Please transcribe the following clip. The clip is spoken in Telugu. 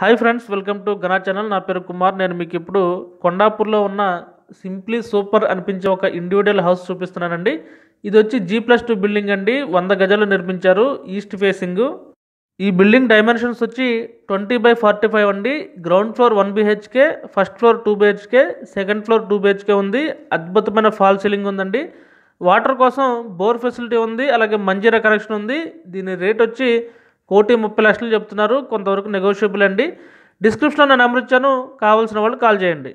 హాయ్ ఫ్రెండ్స్ వెల్కమ్ టు గనా ఛానల్ నా పేరు కుమార్ నేను మీకు ఇప్పుడు కొండాపూర్లో ఉన్న సింప్లీ సూపర్ అనిపించే ఒక ఇండివిజువల్ హౌస్ చూపిస్తున్నానండి ఇది వచ్చి జీ ప్లస్ టూ బిల్డింగ్ అండి వంద గజాలు నిర్మించారు ఈస్ట్ ఫేసింగ్ ఈ బిల్డింగ్ డైమెన్షన్స్ వచ్చి ట్వంటీ బై ఫార్టీ ఫైవ్ అండి ground floor one BHK first floor two BHK second floor two BHK ఉంది అద్భుతమైన ఫాల్ సీలింగ్ ఉందండి వాటర్ కోసం బోర్ ఫెసిలిటీ ఉంది అలాగే మంజీరా కనెక్షన్ ఉంది దీని రేట్ వచ్చి కోటి ముప్పై లక్షలు చెప్తున్నారు కొంతవరకు నెగోషియబుల్ అండి డిస్క్రిప్షన్లో నా నెంబర్ ఇచ్చాను కావాల్సిన వాళ్ళు కాల్ చేయండి